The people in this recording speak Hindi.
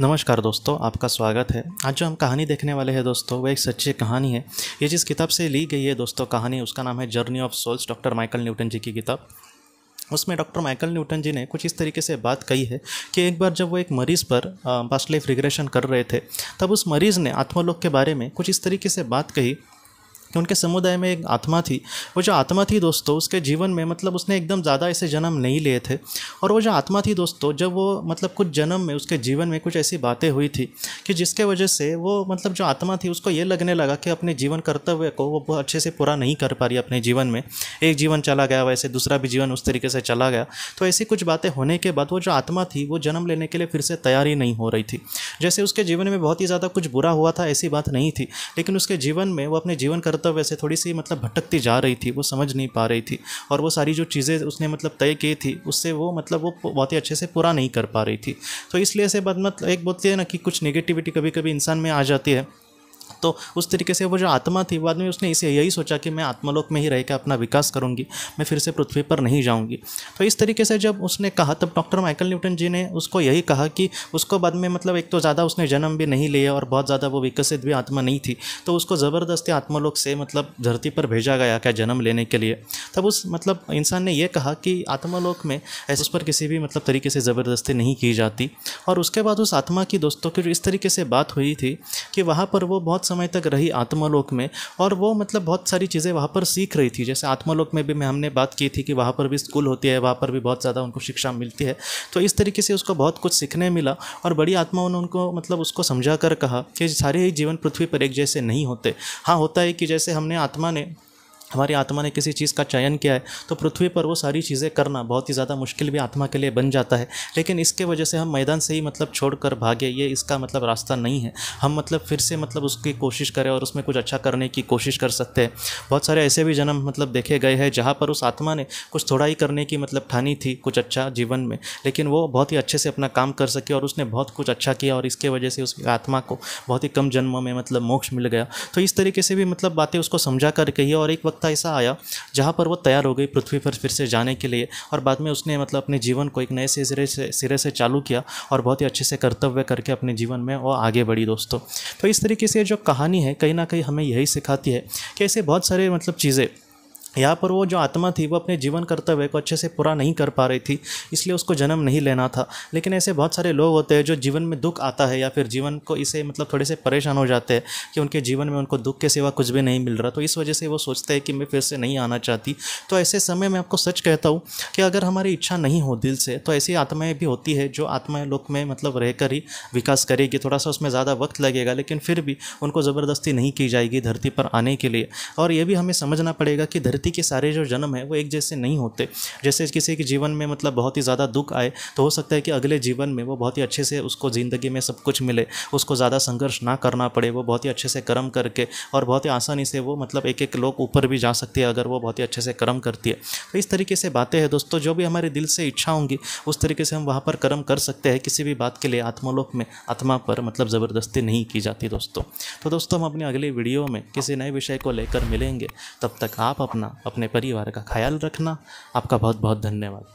नमस्कार दोस्तों आपका स्वागत है आज जो हम कहानी देखने वाले हैं दोस्तों वह एक सच्ची कहानी है ये जिस किताब से ली गई है दोस्तों कहानी उसका नाम है journey of souls doctor Michael Newton ji की किताब उसमें डॉक्टर माइकल न्यूटन जी ने कुछ इस तरीके से बात कही है कि एक बार जब वो एक मरीज़ पर पास्ट लाइफ रिग्रेशन कर रहे थे तब उस मरीज़ ने आत्मलोक के बारे में कुछ इस तरीके से बात कही कि उनके समुदाय में एक आत्मा थी वो जो आत्मा थी दोस्तों उसके जीवन में मतलब उसने एकदम ज़्यादा ऐसे जन्म नहीं लिए थे और वो जो आत्मा थी दोस्तों जब वो मतलब कुछ जन्म में उसके जीवन में कुछ ऐसी बातें हुई थी कि जिसके वजह से वो मतलब जो आत्मा थी उसको ये लगने लगा कि अपने जीवन कर्तव्य को वो अच्छे से पूरा नहीं कर पा रही अपने जीवन में एक जीवन चला गया वैसे दूसरा भी जीवन उस तरीके से चला गया तो ऐसी कुछ बातें होने के बाद वो जो आत्मा थी वो जन्म लेने के लिए फिर से तैयारी नहीं हो रही थी जैसे उसके जीवन में बहुत ही ज़्यादा कुछ बुरा हुआ था ऐसी बात नहीं थी लेकिन उसके जीवन में वो अपने जीवन कर कर्तव्य वैसे थोड़ी सी मतलब भटकती जा रही थी वो समझ नहीं पा रही थी और वो सारी जो चीज़ें उसने मतलब तय की थी उससे वो मतलब वो बहुत ही अच्छे से पूरा नहीं कर पा रही थी तो इसलिए से मतलब एक बोलती है ना कि कुछ नेगेटिविटी कभी कभी इंसान में आ जाती है तो उस तरीके से वो जो आत्मा थी बाद में उसने इसे यही सोचा कि मैं आत्मलोक में ही रहकर अपना विकास करूँगी मैं फिर से पृथ्वी पर नहीं जाऊँगी तो इस तरीके से जब उसने कहा तब डॉक्टर माइकल न्यूटन जी ने उसको यही कहा कि उसको बाद में मतलब एक तो ज़्यादा उसने जन्म भी नहीं लिया और बहुत ज़्यादा वो विकसित भी आत्मा नहीं थी तो उसको ज़बरदस्ती आत्मलोक से मतलब धरती पर भेजा गया क्या जन्म लेने के लिए तब उस मतलब इंसान ने यह कहा कि आत्मालोक में ऐसे उस पर किसी भी मतलब तरीके से ज़बरदस्ती नहीं की जाती और उसके बाद उस आत्मा की दोस्तों की इस तरीके से बात हुई थी कि वहाँ पर वो बहुत समय तक रही आत्मालोक में और वो मतलब बहुत सारी चीज़ें वहाँ पर सीख रही थी जैसे आत्मालोक में भी मैं हमने बात की थी कि वहाँ पर भी स्कूल होती है वहाँ पर भी बहुत ज़्यादा उनको शिक्षा मिलती है तो इस तरीके से उसको बहुत कुछ सीखने मिला और बड़ी आत्माओं ने उनको मतलब उसको समझा कर कहा कि सारे ही जीवन पृथ्वी पर एक जैसे नहीं होते हाँ होता है कि जैसे हमने आत्मा ने हमारी आत्मा ने किसी चीज़ का चयन किया है तो पृथ्वी पर वो सारी चीज़ें करना बहुत ही ज़्यादा मुश्किल भी आत्मा के लिए बन जाता है लेकिन इसके वजह से हम मैदान से ही मतलब छोड़ कर भागे ये इसका मतलब रास्ता नहीं है हम मतलब फिर से मतलब उसकी कोशिश करें और उसमें कुछ अच्छा करने की कोशिश कर सकते हैं बहुत सारे ऐसे भी जन्म मतलब देखे गए हैं जहाँ पर उस आत्मा ने कुछ थोड़ा ही करने की मतलब ठानी थी कुछ अच्छा जीवन में लेकिन वो बहुत ही अच्छे से अपना काम कर सके और उसने बहुत कुछ अच्छा किया और इसके वजह से उसकी आत्मा को बहुत ही कम जन्मों में मतलब मोक्ष मिल गया तो इस तरीके से भी मतलब बातें उसको समझा करके ही और एक वक्त वक्त ऐसा आया जहाँ पर वो तैयार हो गई पृथ्वी पर फिर से जाने के लिए और बाद में उसने मतलब अपने जीवन को एक नए सिरे से सिरे से चालू किया और बहुत ही अच्छे से कर्तव्य करके अपने जीवन में वो आगे बढ़ी दोस्तों तो इस तरीके से जो कहानी है कहीं ना कहीं हमें यही सिखाती है कि ऐसे बहुत सारे मतलब चीज़ें यहाँ पर वो जो आत्मा थी वो अपने जीवन कर्तव्य को अच्छे से पूरा नहीं कर पा रही थी इसलिए उसको जन्म नहीं लेना था लेकिन ऐसे बहुत सारे लोग होते हैं जो जीवन में दुख आता है या फिर जीवन को इसे मतलब थोड़े से परेशान हो जाते हैं कि उनके जीवन में उनको दुख के सिवा कुछ भी नहीं मिल रहा तो इस वजह से वो सोचते हैं कि मैं फिर से नहीं आना चाहती तो ऐसे समय मैं आपको सच कहता हूँ कि अगर हमारी इच्छा नहीं हो दिल से तो ऐसी आत्माएँ भी होती है जो आत्माएँ लोक में मतलब रहकर ही विकास करेगी थोड़ा सा उसमें ज़्यादा वक्त लगेगा लेकिन फिर भी उनको ज़बरदस्ती नहीं की जाएगी धरती पर आने के लिए और ये भी हमें समझना पड़ेगा कि धरती व्यक्ति के सारे जो जन्म है वो एक जैसे नहीं होते जैसे किसी के जीवन में मतलब बहुत ही ज़्यादा दुख आए तो हो सकता है कि अगले जीवन में वो बहुत ही अच्छे से उसको ज़िंदगी में सब कुछ मिले उसको ज़्यादा संघर्ष ना करना पड़े वो बहुत ही अच्छे से कर्म करके और बहुत ही आसानी से वो मतलब एक एक लोग ऊपर भी जा सकती है अगर वो बहुत ही अच्छे से कर्म करती है तो इस तरीके से बातें हैं दोस्तों जो भी हमारे दिल से इच्छा होंगी उस तरीके से हम वहाँ पर कर्म कर सकते हैं किसी भी बात के लिए आत्मलोक में आत्मा पर मतलब ज़बरदस्ती नहीं की जाती दोस्तों तो दोस्तों हम अपने अगले वीडियो में किसी नए विषय को लेकर मिलेंगे तब तक आप अपना अपने परिवार का ख्याल रखना आपका बहुत बहुत धन्यवाद